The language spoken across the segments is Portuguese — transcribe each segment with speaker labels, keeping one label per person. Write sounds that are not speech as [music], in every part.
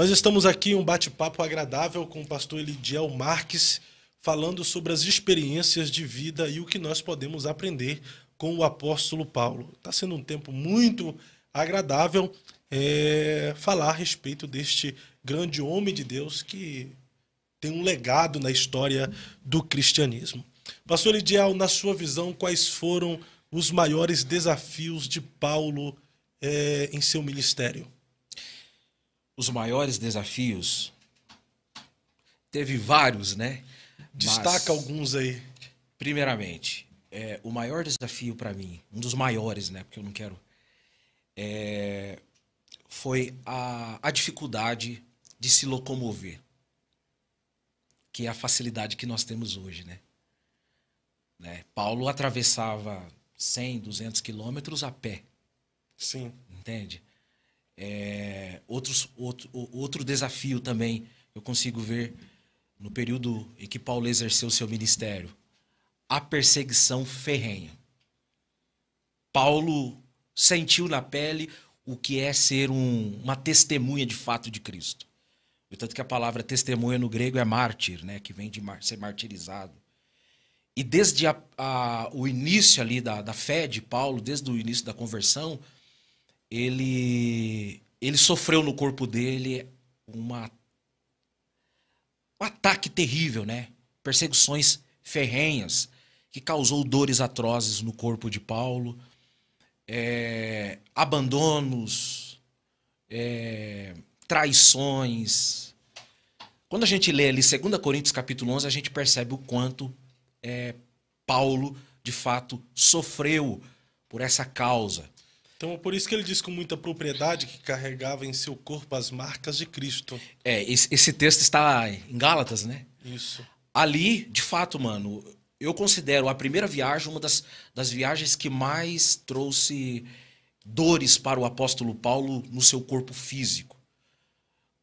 Speaker 1: Nós estamos aqui em um bate-papo agradável com o pastor Elidiel Marques, falando sobre as experiências de vida e o que nós podemos aprender com o apóstolo Paulo. Está sendo um tempo muito agradável é, falar a respeito deste grande homem de Deus que tem um legado na história do cristianismo. Pastor Elidiel, na sua visão, quais foram os maiores desafios
Speaker 2: de Paulo é, em seu ministério? os maiores desafios? Teve vários, né? Destaca Mas, alguns aí. Primeiramente, é, o maior desafio para mim, um dos maiores, né? Porque eu não quero. É, foi a, a dificuldade de se locomover, que é a facilidade que nós temos hoje, né? né? Paulo atravessava 100, 200 quilômetros a pé. Sim. Entende? É, outros, outro, outro desafio também eu consigo ver no período em que Paulo exerceu seu ministério: a perseguição ferrenha. Paulo sentiu na pele o que é ser um, uma testemunha de fato de Cristo. tanto que a palavra testemunha no grego é mártir, né? que vem de mar, ser martirizado. E desde a, a, o início ali da, da fé de Paulo, desde o início da conversão, ele ele sofreu no corpo dele uma um ataque terrível, né? Perseguições ferrenhas que causou dores atrozes no corpo de Paulo, é, abandonos, é, traições. Quando a gente lê ali 2 Coríntios capítulo 11, a gente percebe o quanto é, Paulo, de fato, sofreu por essa causa.
Speaker 1: Então, por isso que ele diz com muita propriedade que carregava em seu corpo as marcas de
Speaker 2: Cristo. É, esse texto está em Gálatas, né? Isso. Ali, de fato, mano, eu considero a primeira viagem uma das, das viagens que mais trouxe dores para o apóstolo Paulo no seu corpo físico.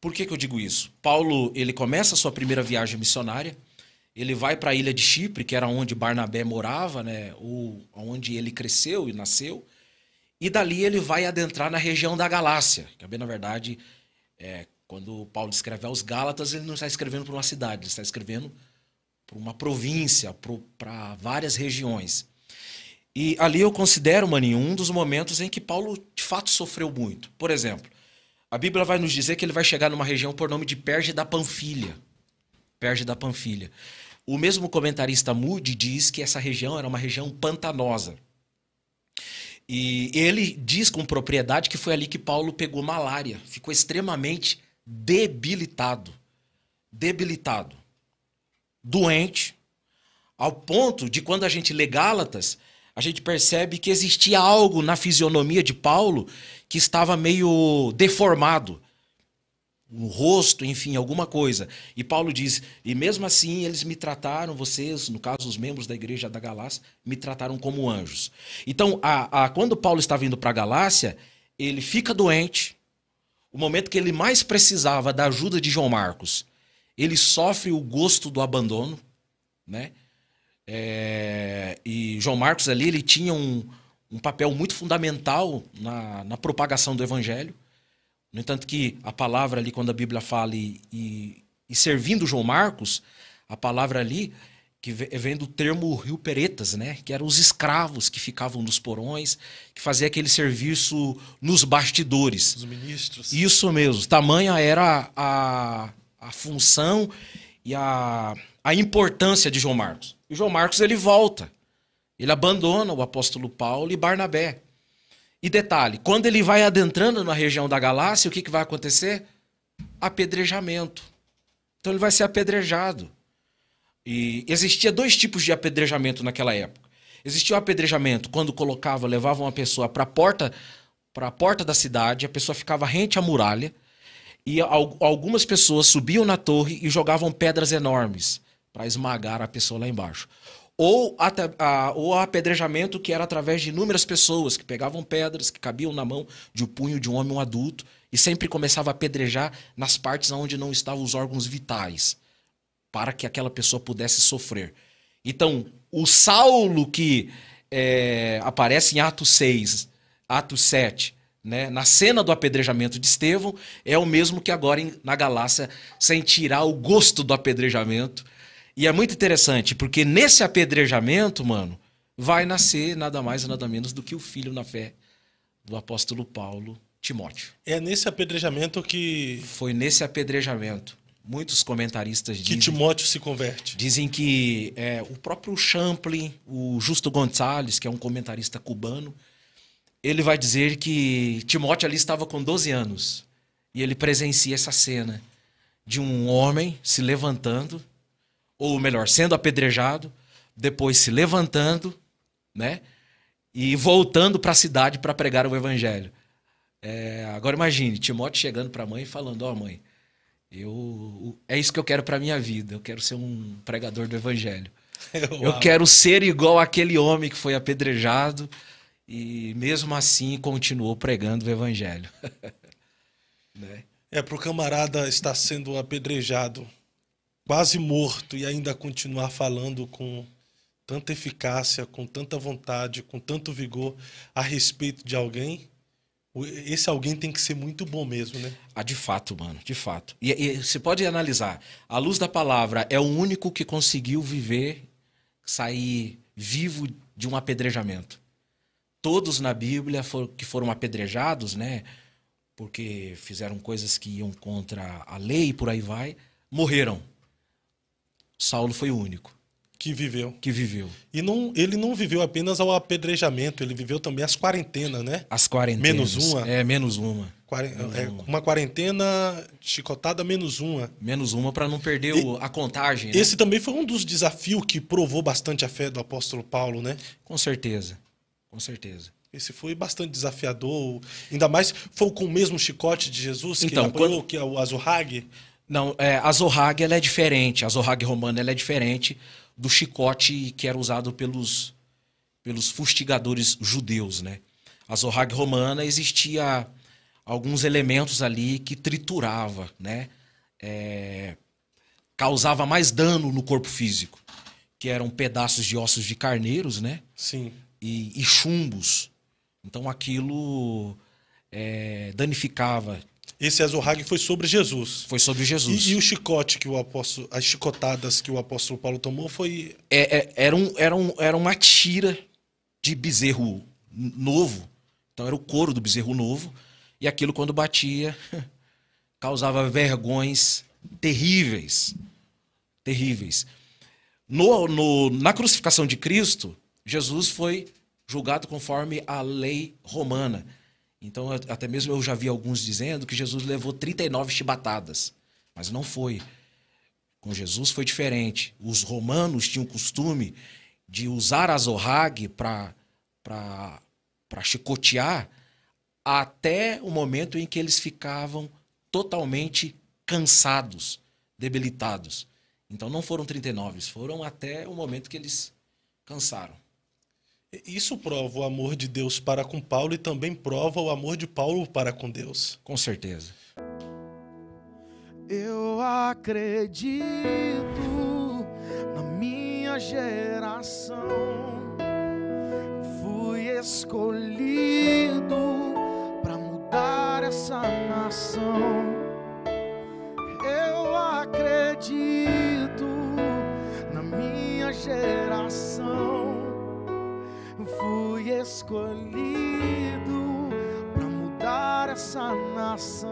Speaker 2: Por que, que eu digo isso? Paulo, ele começa a sua primeira viagem missionária, ele vai para a ilha de Chipre, que era onde Barnabé morava, né? Ou onde ele cresceu e nasceu. E dali ele vai adentrar na região da Galácia, que é bem, na verdade, é, quando Paulo escreve aos Gálatas, ele não está escrevendo para uma cidade, ele está escrevendo para uma província, para várias regiões. E ali eu considero, Maninho, um dos momentos em que Paulo de fato sofreu muito. Por exemplo, a Bíblia vai nos dizer que ele vai chegar numa região por nome de Perge da Panfilha. Perge da Panfilha. O mesmo comentarista Moody diz que essa região era uma região pantanosa. E ele diz com propriedade que foi ali que Paulo pegou malária, ficou extremamente debilitado. Debilitado. Doente, ao ponto de quando a gente lê Gálatas, a gente percebe que existia algo na fisionomia de Paulo que estava meio deformado um rosto, enfim, alguma coisa. E Paulo diz: E mesmo assim eles me trataram, vocês, no caso os membros da igreja da Galácia, me trataram como anjos. Então, a, a, quando Paulo está vindo para a Galácia, ele fica doente. O momento que ele mais precisava da ajuda de João Marcos, ele sofre o gosto do abandono, né? É, e João Marcos ali ele tinha um, um papel muito fundamental na, na propagação do evangelho. No entanto, que a palavra ali, quando a Bíblia fala e, e, e servindo João Marcos, a palavra ali que vem do termo rio peretas, né? Que eram os escravos que ficavam nos porões, que fazia aquele serviço nos bastidores. Os ministros. Isso mesmo. Tamanha era a, a função e a, a importância de João Marcos. E João Marcos ele volta. Ele abandona o apóstolo Paulo e Barnabé. E detalhe, quando ele vai adentrando na região da galáxia, o que, que vai acontecer? Apedrejamento. Então ele vai ser apedrejado. E existia dois tipos de apedrejamento naquela época. Existia o apedrejamento quando colocava, levava uma pessoa para a porta, para a porta da cidade, a pessoa ficava rente à muralha e algumas pessoas subiam na torre e jogavam pedras enormes para esmagar a pessoa lá embaixo ou, até a, ou apedrejamento que era através de inúmeras pessoas que pegavam pedras que cabiam na mão de um punho de um homem um adulto e sempre começava a apedrejar nas partes onde não estavam os órgãos vitais para que aquela pessoa pudesse sofrer. Então, o Saulo que é, aparece em Atos 6, Atos 7, né, na cena do apedrejamento de Estevão, é o mesmo que agora em, na Galácia, sem tirar o gosto do apedrejamento, e é muito interessante, porque nesse apedrejamento, mano, vai nascer nada mais nada menos do que o filho na fé do apóstolo Paulo, Timóteo. É nesse apedrejamento que. Foi nesse apedrejamento. Muitos comentaristas dizem. Que Timóteo se converte. Dizem que é, o próprio Champlin, o Justo Gonçalves, que é um comentarista cubano, ele vai dizer que Timóteo ali estava com 12 anos. E ele presencia essa cena de um homem se levantando ou melhor, sendo apedrejado, depois se levantando, né? E voltando para a cidade para pregar o evangelho. É, agora imagine Timóteo chegando para a mãe e falando: "Ó, oh, mãe, eu é isso que eu quero para minha vida. Eu quero ser um pregador do evangelho. [laughs] eu quero ser igual aquele homem que foi apedrejado e mesmo assim continuou pregando o evangelho." [laughs] né?
Speaker 1: É, para o camarada estar sendo apedrejado quase morto e ainda continuar falando com tanta eficácia, com tanta vontade, com tanto vigor a respeito
Speaker 2: de alguém, esse alguém tem que ser muito bom mesmo, né? Ah, de fato, mano, de fato. E, e você pode analisar, a luz da palavra é o único que conseguiu viver, sair vivo de um apedrejamento. Todos na Bíblia que foram apedrejados, né? Porque fizeram coisas que iam contra a lei e por aí vai, morreram Saulo foi o único.
Speaker 1: Que viveu. Que viveu. E não, ele não viveu apenas ao apedrejamento, ele viveu também as quarentenas, né?
Speaker 2: As quarentenas. Menos uma? É, menos uma. Menos é,
Speaker 1: uma. quarentena
Speaker 2: chicotada, menos uma. Menos uma para não perder e... o, a contagem. Né? Esse
Speaker 1: também foi um dos desafios que provou bastante a fé do apóstolo Paulo, né? Com certeza.
Speaker 2: Com certeza. Esse foi bastante desafiador. Ainda mais foi com o mesmo chicote de Jesus que então, apoiou, quando... que é o Azurrague. Não, é, a Zohag ela é diferente. A Zohag romana ela é diferente do chicote que era usado pelos, pelos fustigadores judeus, né? A Zohag romana existia alguns elementos ali que triturava, né? É, causava mais dano no corpo físico, que eram pedaços de ossos de carneiros, né? Sim. E, e chumbos. Então aquilo é, danificava, esse azorrague foi sobre Jesus. Foi sobre Jesus. E, e, o
Speaker 1: chicote que o apóstolo, as chicotadas que o apóstolo Paulo tomou foi.
Speaker 2: É, é, era, um, era, um, era uma tira de bezerro novo. Então era o couro do bezerro novo. E aquilo, quando batia, [laughs] causava vergões terríveis. Terríveis. No, no, na crucificação de Cristo, Jesus foi julgado conforme a lei romana. Então, até mesmo eu já vi alguns dizendo que Jesus levou 39 chibatadas, mas não foi. Com Jesus foi diferente. Os romanos tinham o costume de usar a zorrague para chicotear até o momento em que eles ficavam totalmente cansados, debilitados. Então não foram 39, foram até o momento que eles cansaram. Isso prova o amor de Deus para com Paulo
Speaker 1: e também prova o amor de Paulo para com Deus. Com certeza. Eu acredito na minha geração. Fui escolhido para mudar essa nação.
Speaker 2: coração